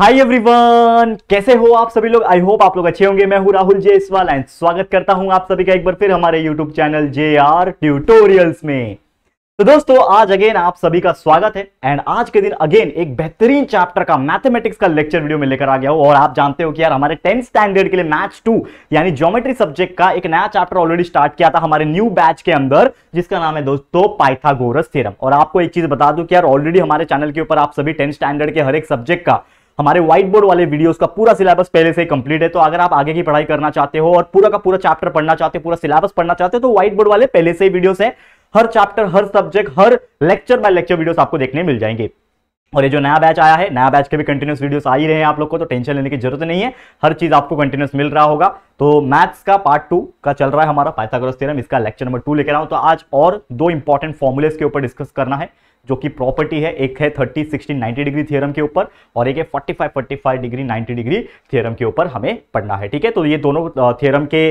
hi everyone कैसे हो आप सभी लोग आई होप आप लोग अच्छे होंगे मैं हूं राहुल जे इसवाल एंड स्वागत करता हूं आप सभी का एक बार फिर हमारे YouTube channel J R tutorials में तो दोस्तों आज अगेन आप सभी का स्वागत है एंड आज के दिन अगेन एक बेहतरीन चैप्टर का मैथमेटिक्स का लेक्चर वीडियो में लेकर आ गया हूं और आप जानते हो कि यार हमारे टेंथ स्टैंडर्ड के लिए मैथ्स टू यानी ज्योमेट्री सब्जेक्ट का एक नया चैप्टर ऑलरेडी स्टार्ट किया था हमारे न्यू बैच के अंदर जिसका नाम है दोस्तों पाइथागोरस थेरम और आपको एक चीज बता दू कि यार ऑलरेडी हमारे चैनल के ऊपर आप सभी टेंथ स्टैंडर्ड के हर एक सब्जेक्ट का हमारे व्हाइट बोर्ड वाले वीडियोस का पूरा सिलेबस पहले से कंप्लीट है तो अगर आप आगे की पढ़ाई करना चाहते हो और पूरा का पूरा चैप्टर पढ़ना चाहते हो पूरा सिलेबस पढ़ना चाहते हो तो व्हाइट बोर्ड वाले पहले से ही वीडियोस हैं हर चैप्टर हर सब्जेक्ट हर लेक्चर बाय लेक्चर वीडियोस आपको देखने मिल जाएंगे और ये जो नया बैच आया है नया बैच के भी कंटिन्यूस वीडियोस आ ही रहे हैं आप लोग को तो टेंशन लेने की जरूरत नहीं है हर चीज आपको कंटिन्यूस मिल रहा होगा तो मैथ्स का पार्ट टू का चल रहा है हमारा पाइथागोरस थ्योरम इसका लेक्चर नंबर टू लेकर आऊँ तो आज और दो इंपॉर्टेंट फॉर्मुलेस के ऊपर डिस्कस करना है जो कि प्रॉपर्टी है एक है thirty sixty ninety degree theorem के ऊपर और एक है forty five forty five degree ninety degree theorem के ऊपर हमें पढ़ना है ठीक है तो ये दोनों थियरम के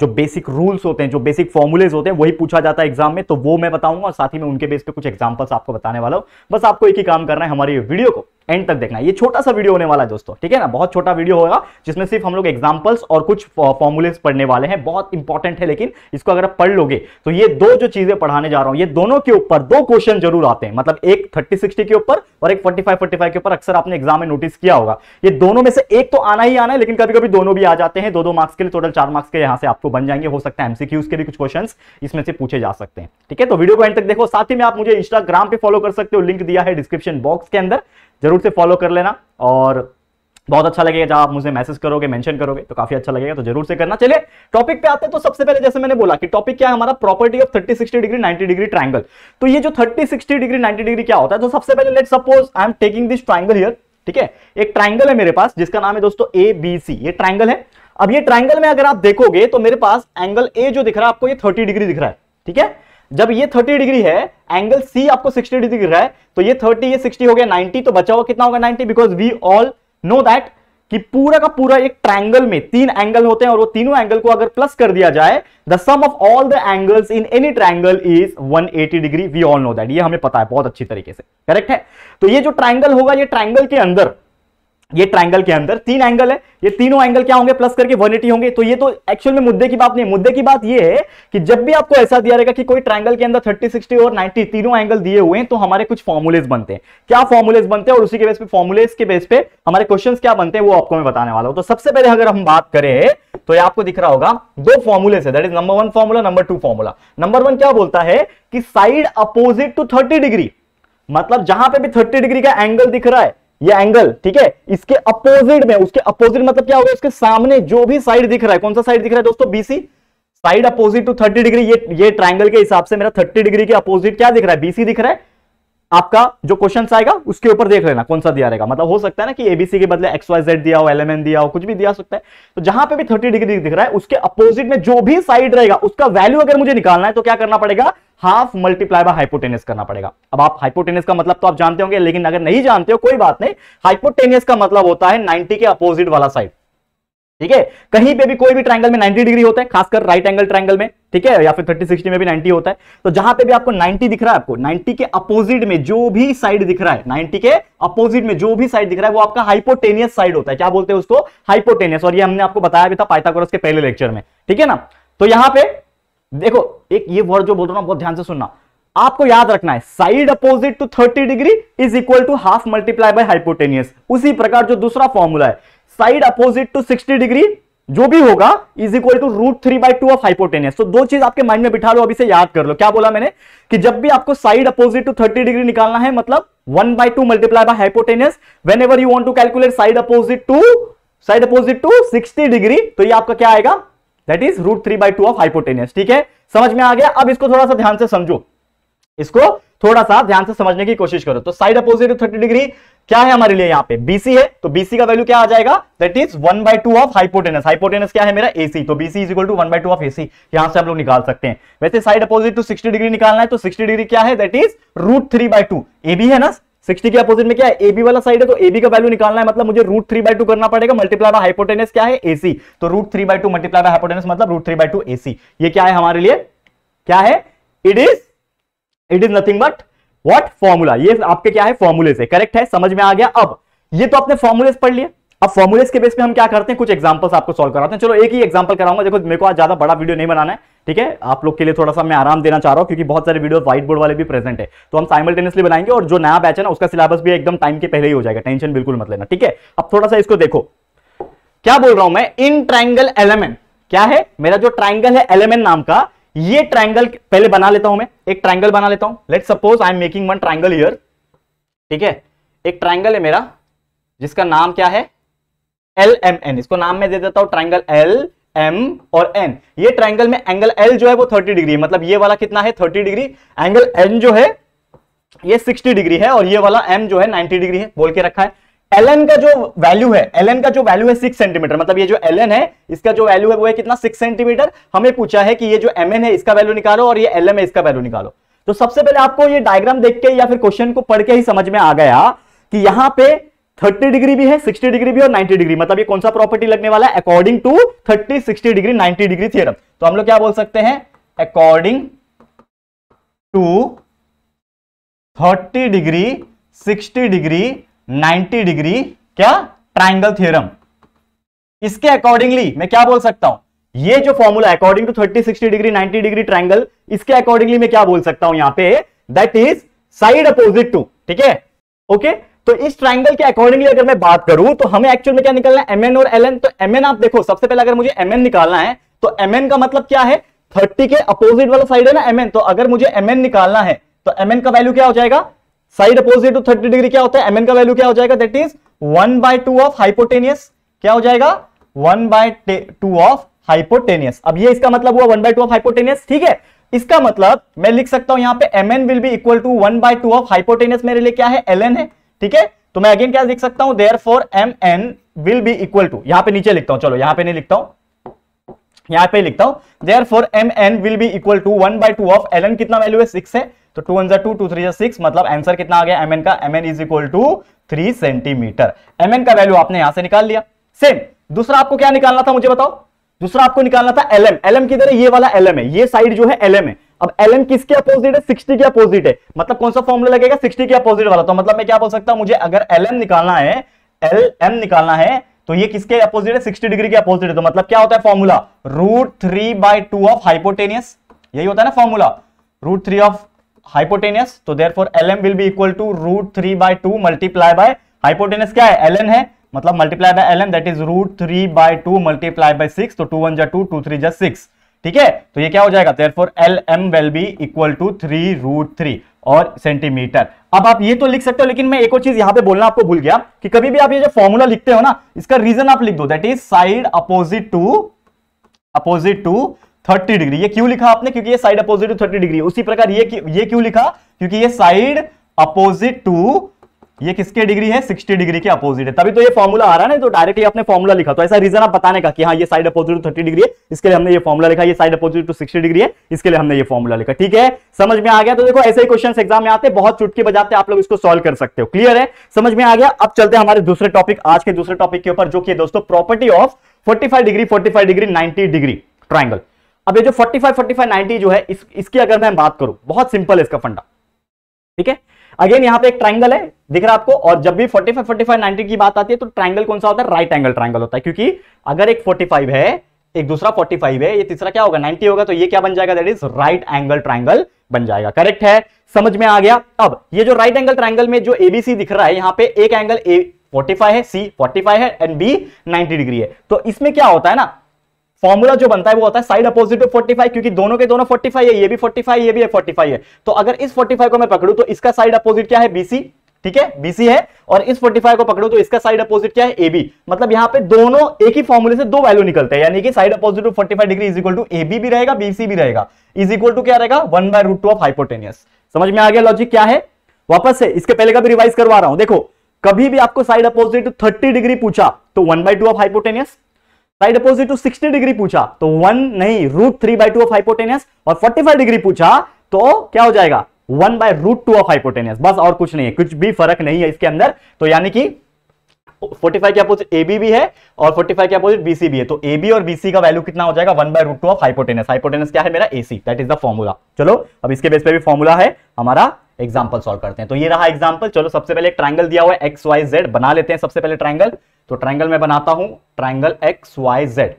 जो बेसिक रूल्स होते हैं जो बेसिक फॉर्मुलेज होते हैं वही पूछा जाता है एग्जाम में तो वो मैं बताऊंगा और साथ ही मैं उनके बेस पे कुछ एग्जाम्पल्स आपको बताने वाला हूँ बस आपको एक ही काम करना है हमारी वीडियो को एंड तक देखना ये छोटा सा वीडियो होने वाला है दोस्तों ठीक है ना बहुत छोटा वीडियो होगा जिसमें सिर्फ हम लोग एग्जाम्पल्स और कुछ फॉर्मुलेस पढ़ने वाले हैं बहुत इंपॉर्टेंट है लेकिन इसको अगर आप पढ़ लोगे तो ये दो जो चीजें पढ़ाने जा रहा हूं ये दोनों के ऊपर दो क्वेश्चन जरूर आते हैं मतलब एक थर्टी सिक्सटी के ऊपर और एक फोर्टी फाइव फोर्टी फाइव के ऊपर अक्सर आपने एग्जाम में नोटिस किया होगा ये दोनों में से एक तो आना ही आना है लेकिन कभी कभी दोनों भी आ जाते हैं दो दो मार्क्स के लिए टोटल चार मार्क्स के यहां से आपको बन जाएंगे हो सकता है एमसी के भी कुछ क्वेश्चन इसमें से पूछे जा सकते हैं ठीक है तो वीडियो को एंड तक देखो साथ ही में आप मुझे इंस्टाग्राम पर फॉलो कर सकते हो लिंक दिया है डिस्क्रिप्शन बॉक्स के अंदर जरूर से फॉलो कर लेना और बहुत अच्छा लगेगा जब आप मुझे मैसेज करोगे मेंशन करोगे तो काफी अच्छा लगेगा तो जरूर से करना चलिए टॉपिक पे आते हैं तो सबसे पहले जैसे मैंने बोला कि टॉपिक क्या है हमारा property of 30 60 degree 90 degree triangle तो ये जो 30 60 डिग्री 90 डिग्री क्या होता है तो सबसे पहले let suppose I am taking this triangle here ठीक है एक ट्राइंगल है मेरे पास जिसका नाम है दोस्तों ए बी सी ये ट्राइंगल है अब ये ट्राइंगल में अगर आप देखोगे तो मेरे पास एंगल ए जो दिख रहा है आपको ये थर्टी डिग्री दिख रहा है ठीक है जब ये 30 डिग्री है एंगल सी आपको 60 डिग्री रहा है तो ये 30 ये 60 हो गया 90 तो बचा हुआ कितना होगा 90 because we all know that कि पूरा का पूरा एक ट्रायंगल में तीन एंगल होते हैं और वो तीनों एंगल को अगर प्लस कर दिया जाए the sum of all the angles in any triangle is 180 degree we all know that ये हमें पता है बहुत अच्छी तरीके से करेक्ट है तो ये जो ट्रायंगल होगा ये ट्रायंगल के अंदर ये ट्राइंगल के अंदर तीन एंगल है ये तीनों एंगल क्या होंगे प्लस करके 180 होंगे तो ये तो एक्चुअल में मुद्दे की बात नहीं है मुद्दे की बात ये है कि जब भी आपको ऐसा दिया रहेगा कि कोई ट्राइंगल के अंदर 30 60 और 90 तीनों एंगल दिए हुए हैं तो हमारे कुछ फॉर्मुलेज बनते हैं क्या फॉर्मुलेज बनते हैं और उसी के बेस पे फॉर्मुलेज के बेस पे हमारे क्वेश्चन क्या बनते हैं वो आपको मैं बताने वाला हूं तो सबसे पहले अगर हम बात करें तो ये आपको दिख रहा होगा दो फॉर्मुलेज है that is number one formula number two formula number one क्या बोलता है कि side opposite to thirty degree मतलब जहां पे भी थर्टी डिग्री का एंगल दिख रहा है ये एंगल ठीक है इसके अपोजिट में उसके अपोजिट मतलब क्या होगा उसके सामने जो भी साइड दिख रहा है कौन सा साइड दिख रहा है दोस्तों BC side opposite to 30 degree ये ये ट्राइंगल के हिसाब से मेरा 30 डिग्री के अपोजिट क्या दिख रहा है बीसी दिख रहा है आपका जो क्वेश्चन आएगा उसके ऊपर देख लेना कौन सा दिया रहेगा मतलब हो सकता है ना कि एबीसी के बदले एक्स वाई जेड दिया हो एलएमएन दिया हो कुछ भी दिया सकता है तो जहां पे भी थर्टी डिग्री दिख रहा है उसके अपोजिट में जो भी साइड रहेगा उसका वैल्यू अगर मुझे निकालना है तो क्या करना पड़ेगा हाफ मल्टीप्लाई बाय हाइपोटेनियस करना पड़ेगा अब आप हाइपोटेनियस का मतलब तो आप जानते होंगे लेकिन अगर नहीं जानते हो कोई बात नहीं हाइपोटेनियस का मतलब होता है नाइनटी के अपोजिट वाला साइड ठीक है कहीं पे भी कोई भी ट्रायंगल में 90 डिग्री होता है खासकर राइट एंगल ट्रायंगल में ठीक है या फिर थर्टी सिक्सटी में भी 90 होता है तो जहां पर भी आपको नाइन्टी दिख रहा है आपको नाइन्टी के अपोजिट में जो भी साइड दिख रहा है नाइन्टी के अपोजिट में जो भी साइड दिख रहा है वो आपका हाइपोटेनियस साइड होता है क्या बोलते हैं उसको हाइपोटेनियस और ये हमने आपको बताया भी था पाइथागोरस के पहले लेक्चर में ठीक है ना तो यहां पे देखो एक ये वर्ड जो बोल रहा हूं बहुत ध्यान से सुनना आपको याद रखना है side opposite to 30 degree is equal to half multiply by hypotenuse उसी प्रकार जो दूसरा फॉर्मूला है साइड अपोजिट टू 60 डिग्री जो भी होगा is equal to root three by two of hypotenuse तो दो चीज आपके माइंड में बिठा लो अभी से याद कर लो क्या बोला मैंने कि जब भी आपको साइड अपोजिट टू 30 डिग्री निकालना है मतलब one by two multiply by hypotenuse whenever you want to calculate side opposite to side opposite to sixty degree तो ये आपका क्या आएगा that is root three by two of hypotenuse ठीक है समझ में आ गया अब इसको थोड़ा सा ध्यान से समझो इसको थोड़ा सा ध्यान से समझने की कोशिश करो तो side opposite to thirty degree क्या है हमारे लिए यहाँ पे BC है तो BC का वैल्यू क्या आ जाएगा that is one by two of hypotenuse hypotenuse क्या है मेरा AC तो BC is equal to one by two of AC यहां से हम लोग निकाल सकते हैं वैसे साइड अपोजिट टू 60 डिग्री निकालना है तो 60 डिग्री क्या है that is root three by two A B है ना 60 के अपोजिट में क्या है एबी वाला साइड है तो एबी का वैल्यू निकालना है मतलब मुझे रूट थ्री बाई टू करना पड़ेगा मल्टीप्लाई बाय हाइपोटेनस क्या है एसी तो root three by two multiply by hypotenuse मतलब root three by two AC ये क्या है हमारे लिए क्या है it is it is nothing but what formula ये आपके क्या है फॉर्मूलेस है करेक्ट है समझ में आ गया अब ये तो आपने फॉर्मुलेस पढ़ लिया अब फॉर्मुलेस के बेस पे हम क्या करते हैं कुछ एग्जाम्पल्स आपको सॉल्व कराते हैं चलो एक ही एग्जाम्पल कराऊंगा देखो मेरे को आज ज्यादा बड़ा वीडियो नहीं बनाना है ठीक है आप लोग के लिए थोड़ा सा मैं आराम देना चाह रहा हूँ क्योंकि बहुत सारे वीडियो व्हाइट बोर्ड वाले भी प्रेजेंट है तो हम साइमल्टेनियसली बनाएंगे और जो नया बैच है ना उसका सिलेबस भी एकदम टाइम के पहले ही हो जाएगा टेंशन बिल्कुल मत लेना ठीक है अब थोड़ा सा इसको देखो क्या बोल रहा हूं मैं इन ट्राइंगल एलिमेंट क्या है मेरा जो ट्राइंगल है एलिमेंट नाम का ये ट्राइंगल पहले बना लेता हूं मैं एक ट्राइंगल बना लेता हूं let suppose I am making one triangle here ठीक है एक ट्राइंगल है मेरा जिसका नाम क्या है एल एम एन इसको नाम मैं दे देता हूं ट्राइंगल एल एम और एन ये ट्राइंगल में एंगल एल जो है वो थर्टी डिग्री मतलब ये वाला कितना है थर्टी डिग्री एंगल एन जो है ये सिक्सटी डिग्री है और ये वाला एम जो है नाइनटी डिग्री है बोल के रखा है एल का जो वैल्यू है एल का जो वैल्यू है सिक्स सेंटीमीटर मतलब ये जो एल है इसका जो वैल्यू है वो है कितना सिक्स सेंटीमीटर हमें पूछा है कि ये जो एम है इसका वैल्यू निकालो और ये एल है इसका वैल्यू निकालो तो सबसे पहले आपको ये डायग्राम देख के या फिर क्वेश्चन को पढ़ के ही समझ में आ गया कि यहां पे 30 डिग्री भी है 60 डिग्री भी और 90 डिग्री मतलब ये कौन सा प्रॉपर्टी लगने वाला है according to 30 60 degree 90 degree theorem तो हम लोग क्या बोल सकते हैं according to 30 degree 60 degree 90 degree क्या ट्राइंगल थ्योरम इसके अकॉर्डिंगली मैं क्या बोल सकता हूं ये जो formula according to 30 60 degree 90 degree triangle इसके अकॉर्डिंगली मैं क्या बोल सकता हूं यहां पे that is side opposite to ठीक है ओके तो इस ट्राइंगल के अकॉर्डिंगली अगर मैं बात करूं तो हमें एक्चुअल में क्या निकलना है एमएन और एलएन तो एमएन आप देखो सबसे पहले अगर मुझे एमएन निकालना है तो एमएन का मतलब क्या है 30 के अपोजिट वाला साइड है ना एमएन तो अगर मुझे एमएन निकालना है तो एमएन का वैल्यू क्या हो जाएगा साइड अपोजिट टू तो थर्टी डिग्री क्या होता है एमएन का वैल्यू क्या हो जाएगा that is one by two of hypotenuse क्या हो जाएगा one by two of hypotenuse अब ये इसका मतलब हुआ one by two of hypotenuse ठीक है इसका मतलब मैं लिख सकता हूं यहां पे M N will be equal to one by two of hypotenuse मेरे लिए क्या है एल है ठीक है तो मैं अगेन क्या लिख सकता हूं therefore M N will be equal to यहां पर नीचे लिखता हूं चलो यहां पर नहीं लिखता हूं यहाँ पे लिखता हूं therefore M N will be equal to one by two of L कितना वैल्यू है सिक्स है तो टू वन जर टू टू थ्री सिक्स मतलब आंसर कितना आ गया एम का M N is equal to three centimetre M का वैल्यू आपने यहां से निकाल लिया सेम दूसरा आपको क्या निकालना था मुझे बताओ दूसरा आपको निकालना था एल एम एल एम किधर है ये वाला एल एम है ये साइड जो है एल एम है अब एल एम किसके अपोजिट है सिक्सटी के अपोजिट है मतलब कौन सा फॉर्मुला लगेगा सिक्सटी के अपोजिट वाला तो मतलब मैं क्या बोल सकता हूं मुझे अगर एल एम निकालना है एल एम निकालना है तो ये किसके अपोजिट है 60 डिग्री के अपोजिट है तो मतलब क्या होता है formula root three by two of hypotenuse यही होता है ना formula root three of hypotenuse तो therefore L M will be equal to root three by two multiply by hypotenuse क्या है एल एन है मतलब multiply by L N that is root three by two multiply by six तो two one जा two two three जा six ठीक है तो ये क्या हो जाएगा therefore L M will be equal to three root three और सेंटीमीटर अब आप ये तो लिख सकते हो लेकिन मैं एक और चीज यहां पे बोलना आपको भूल गया कि कभी भी आप ये जो फॉर्मूला लिखते हो ना इसका रीजन आप लिख दो that is side opposite to opposite to 30 degree ये क्यों लिखा आपने क्योंकि ये साइड अपोजिट टू 30 डिग्री उसी प्रकार ये ये क्यों लिखा क्योंकि ये साइड अपोजिट टू ये किसके डिग्री है 60 डिग्री के अपोजिट है तभी तो ये फॉर्मूला आ रहा है ना तो डायरेक्टली आपने फॉर्मूला लिखा तो ऐसा रीजन आप बताने का कि हाँ ये साइड अपोजिट टू 30 डिग्री है इसके लिए हमने ये फॉर्मूला लिखा ये साइड अपोजिट टू 60 डिग्री है इसके लिए हमने ये फॉर्मूला लिखा ठीक है समझ में आ गया तो देखो ऐसे ही क्वेश्चन एग्जाम में आते बहुत चुटकी बजाते आप लोग इसको सोल्व कर सकते हो क्लियर है समझ में आ गया अब चलते हमारे दूसरे टॉपिक आज के दूसरे टॉपिक के ऊपर जो कि दोस्तों property of forty degree forty degree ninety degree triangle अब ये जो फोर्टी फाइव फोर्टी जो है इसकी अगर मैं बात करूं बहुत सिंपल है इसका फंडा ठीक है अगेन यहाँ पे एक ट्राइंगल है दिख रहा है आपको और जब भी 45, 45, 90 की बात आती है तो ट्राइंगल कौन सा होता है राइट एंगल ट्राइंगल होता है क्योंकि अगर एक 45 है एक दूसरा 45 है ये तीसरा क्या होगा 90 होगा तो ये क्या बन जाएगा that is right angle triangle बन जाएगा करेक्ट है समझ में आ गया अब ये जो राइट एंगल ट्राइंगल में जो एबीसी दिख रहा है यहां पर एक एंगल ए 45 है सी 45 है एंड बी 90 डिग्री है तो इसमें क्या होता है ना फॉर्मूला जो बनता है वो होता है साइड अपोजिट टू 45 क्योंकि दोनों के दोनों 45 है ये भी 45 ये भी है 45 है तो अगर इस 45 को मैं पकड़ू तो इसका साइड अपोजिट क्या है बीसी ठीक है बीसी है और इस 45 को पकड़ू तो इसका साइड अपोजिट क्या है ए बी मतलब यहां पे दोनों एक ही फॉर्मूले से दो वैल्यू निकलते हैं यानी कि side opposite to 45 degree is equal to A B भी रहेगा बीसी भी रहेगा इज इक्वल टू क्या रहेगा one by root two of hypotenuse समझ में आ गया लॉजिक क्या है वापस से इसके पहले का भी रिवाइज करवा रहा हूं देखो कभी भी आपको साइड अपोजिट 30 डिग्री पूछा तो 1 by two of hypotenuse side opposite to 60 degree पूछा तो वन नहीं root three by two of hypotenuse और 45 डिग्री पूछा तो क्या हो जाएगा one by root two of hypotenuse बस और कुछ नहीं है कुछ भी फर्क नहीं है इसके अंदर तो यानी कि 45 के अपोजिट ए बी भी है और 45 के अपोजिट BC भी है तो ए बी और BC का वैल्यू कितना हो जाएगा one by root two of hypotenuse hypotenuse क्या है मेरा AC that is the formula चलो अब इसके बेस पे भी फॉर्मूला है हमारा एग्जांपल सॉल्व करते हैं तो ये रहा एग्जांपल चलो सबसे पहले एक ट्राइंगल दिया हुआ है एक्स वाई जेड बना लेते हैं सबसे पहले ट्राइंगल तो ट्राइंगल मैं बनाता हूं ट्राइंगल एक्स वाई जेड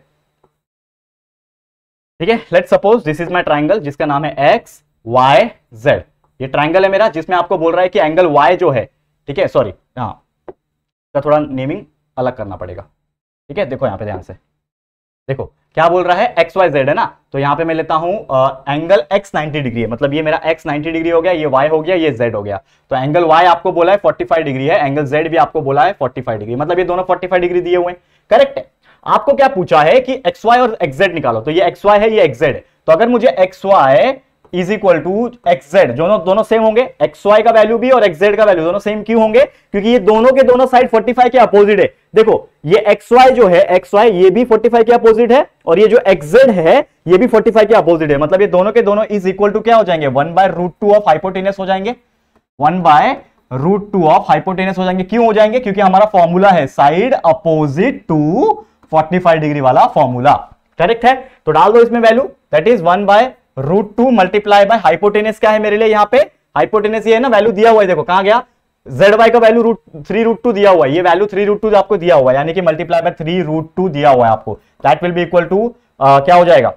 ठीक है let suppose this is my triangle जिसका नाम है एक्स वाई जेड ये ट्राइंगल है मेरा जिसमें आपको बोल रहा है कि एंगल वाई जो है ठीक है सॉरी हाँ थोड़ा नेमिंग अलग करना पड़ेगा ठीक है देखो यहां पे ध्यान से देखो क्या बोल रहा है एक्स वाई जेड है ना तो यहां पे मैं लेता हूं एंगल एक्स 90 डिग्री है मतलब ये मेरा एक्स 90 डिग्री हो गया ये वाई हो गया ये जेड हो गया तो एंगल वाई आपको बोला है 45 डिग्री है एंगल जेड भी आपको बोला है 45 डिग्री मतलब ये दोनों 45 डिग्री दिए हुए हैं करेक्ट है आपको क्या पूछा है कि एक्स वाई और एक्जेड निकालो तो ये एक्स वाई है ये एक्जेड है तो अगर मुझे X Y is equal to XZ दोनों दोनों सेम होंगे एक्स वाई का वैल्यू भी और एक्सजेड का वैल्यू दोनों सेम क्यों होंगे क्योंकि ये दोनों के दोनों साइड 45 के अपोजिट है देखो ये एक्स वाई जो है एक्स वाई ये भी 45 के अपोजिट है और ये जो एक्सजेड है ये भी 45 के अपोजिट है मतलब ये दोनों के दोनों इज इक्वल टू क्या हो जाएंगे one by root two of hypotenuse हो जाएंगे one by root two of hypotenuse हो जाएंगे क्यों हो जाएंगे क्योंकि हमारा फॉर्मूला है साइड अपोजिट टू 45 डिग्री वाला फॉर्मूला करेक्ट है तो डाल दो इसमें value that is one by root two multiply by hypotenuse क्या है मेरे लिए यहाँ पे हाइपोटेनस ये है ना वैल्यू दिया हुआ है देखो कहा गया जेड वाई का value root three root two दिया हुआ है ये वैल्यू थ्री रूट टू आपको दिया हुआ है यानी कि multiply by three root two दिया हुआ है आपको that will be equal to क्या हो जाएगा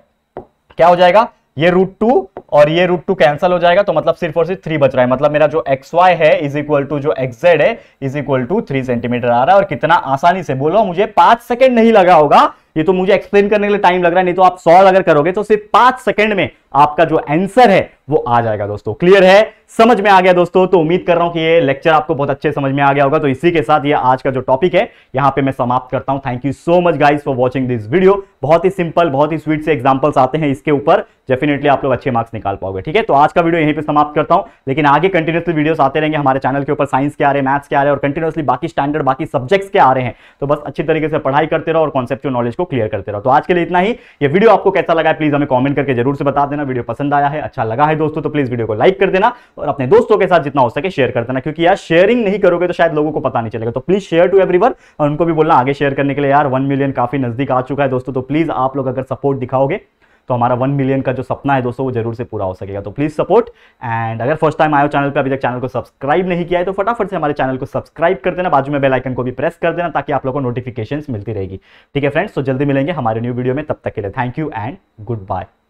क्या हो जाएगा ये रूट टू और ये रूट टू कैंसल हो जाएगा तो मतलब सिर्फ और सिर्फ थ्री बच रहा है मतलब मेरा जो एक्स वाई है इज इक्वल टू जो एक्स जेड है is equal to three centimetre आ रहा है और कितना आसानी से बोलो मुझे पांच सेकेंड नहीं लगा होगा ये तो मुझे एक्सप्लेन करने के लिए टाइम लग रहा है नहीं तो आप सॉल्व अगर करोगे तो सिर्फ पांच सेकंड में आपका जो आंसर है वो आ जाएगा दोस्तों क्लियर है समझ में आ गया दोस्तों तो उम्मीद कर रहा हूं कि ये लेक्चर आपको बहुत अच्छे समझ में आ गया होगा तो इसी के साथ ये आज का जो टॉपिक है यहां पे मैं समाप्त करता हूं thank you so much guys for watching this video बहुत ही सिंपल बहुत ही स्वीट से एग्जाम्पल्स आते हैं इसके ऊपर डेफिनेटली आप लोग अच्छे मार्क्स निकाल पाओगे ठीक है तो आज का वीडियो यहीं पर समाप्त करता हूं लेकिन आगे कंटिन्यूसली वीडियो आते रहेंगे हमारे चैनल के ऊपर साइंस के आ रहे हैं मैथ्स के आ रहे हैं और कंटिन्यूसली बाकी स्टैंडर्ड बाकी सब्जेक्ट्स के आ रहे हैं तो बस अच्छी तरीके से पढ़ाई करते रहो और कॉन्सेप्ट नॉलेज को क्लियर करते रहो तो आज के लिए इतना ही ये वीडियो आपको कैसा लगा है प्लीज हमें कॉमेंट करके जरूर से बता देना वीडियो पसंद आया है अच्छा लगा है दोस्तों तो प्लीज वीडियो को लाइक कर देना और अपने दोस्तों के साथ जितना हो सके शेयर कर देना क्योंकि यार शेयरिंग नहीं करोगे तो शायद लोगों को पता नहीं चलेगा तो प्लीज शेयर टू एवरीवन और उनको भी बोलना आगे शेयर करने के लिए यार वन मिलियन काफी नजदीक आ चुका है दोस्तों तो प्लीज आप लोग अगर सपोर्ट दिखाओगे तो हमारा वन मिलियन का जो सपना है दोस्तों वो जरूर से पूरा हो सकेगा तो प्लीज़ सपोर्ट एंड अगर फर्स्ट टाइम आयो चैनल पर अभी तक चैनल को सब्सक्राइब नहीं किया है तो फटाफट से हमारे चैनल को सब्सक्राइब कर देना बाजू में बेलाइकन को भी प्रेस कर देना ताकि आप लोग को नोटिफिकेशन मिलती रहेगी ठीक है फ्रेंड्स तो जल्दी मिलेंगे हमारे न्यू वीडियो में तब तक के लिए thank you and good bye